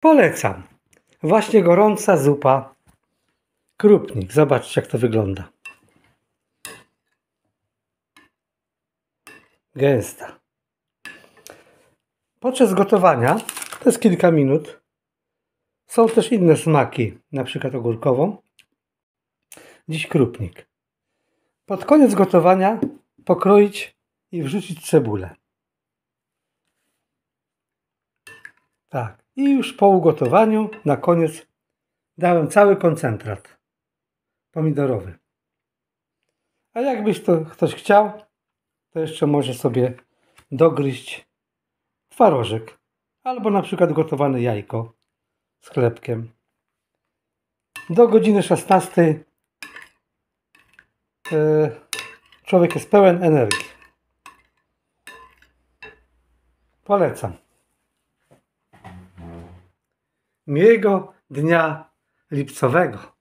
Polecam. Właśnie gorąca zupa krupnik. Zobaczcie, jak to wygląda. Gęsta. Podczas gotowania, to jest kilka minut, są też inne smaki, na przykład ogórkową. Dziś krupnik. Pod koniec gotowania pokroić i wrzucić cebulę. Tak i już po ugotowaniu na koniec dałem cały koncentrat pomidorowy. A jakbyś to ktoś chciał, to jeszcze może sobie dogryźć twarożek albo na przykład gotowane jajko z chlebkiem. Do godziny 16 e, człowiek jest pełen energii. Polecam miłego dnia lipcowego.